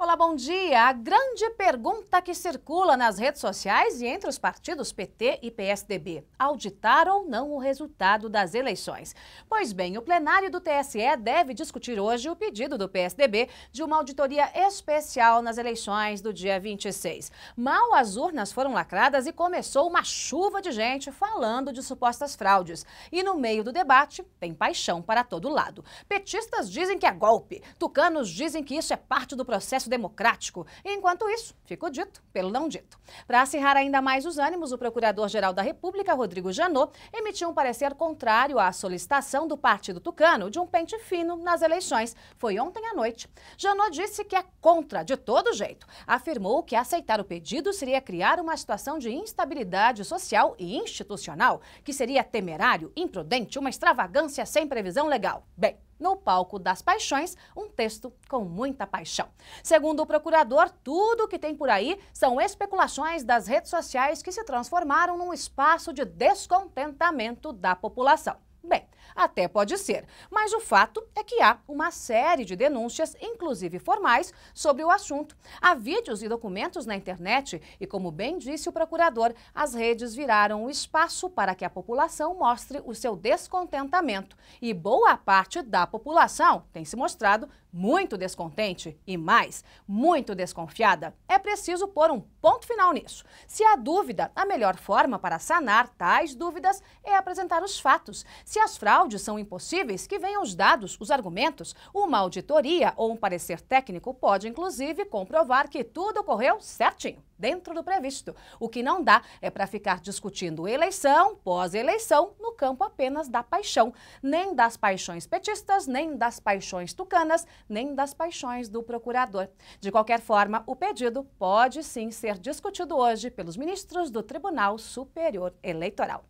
Olá, bom dia. A grande pergunta que circula nas redes sociais e entre os partidos PT e PSDB: auditar ou não o resultado das eleições? Pois bem, o plenário do TSE deve discutir hoje o pedido do PSDB de uma auditoria especial nas eleições do dia 26. Mal as urnas foram lacradas e começou uma chuva de gente falando de supostas fraudes. E no meio do debate, tem paixão para todo lado. Petistas dizem que é golpe, tucanos dizem que isso é parte do processo processo democrático. enquanto isso, ficou dito pelo não dito. Para acirrar ainda mais os ânimos, o Procurador-Geral da República, Rodrigo Janot, emitiu um parecer contrário à solicitação do Partido Tucano de um pente fino nas eleições. Foi ontem à noite. Janot disse que é contra, de todo jeito. Afirmou que aceitar o pedido seria criar uma situação de instabilidade social e institucional, que seria temerário, imprudente, uma extravagância sem previsão legal. Bem, no palco das paixões, um texto com muita paixão. Segundo o procurador, tudo o que tem por aí são especulações das redes sociais que se transformaram num espaço de descontentamento da população. Bem, até pode ser. Mas o fato é que há uma série de denúncias, inclusive formais, sobre o assunto. Há vídeos e documentos na internet e, como bem disse o procurador, as redes viraram um espaço para que a população mostre o seu descontentamento. E boa parte da população tem se mostrado muito descontente e mais, muito desconfiada. É preciso pôr um ponto final nisso. Se há dúvida, a melhor forma para sanar tais dúvidas é apresentar os fatos. Se as fraudes são impossíveis, que venham os dados, os argumentos. Uma auditoria ou um parecer técnico pode, inclusive, comprovar que tudo ocorreu certinho, dentro do previsto. O que não dá é para ficar discutindo eleição, pós-eleição, no campo apenas da paixão. Nem das paixões petistas, nem das paixões tucanas, nem das paixões do procurador. De qualquer forma, o pedido pode sim ser discutido hoje pelos ministros do Tribunal Superior Eleitoral.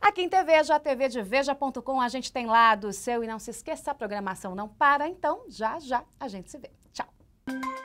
Aqui em TV, já TV de Veja.com, a gente tem lá do seu. E não se esqueça, a programação não para. Então, já já a gente se vê. Tchau.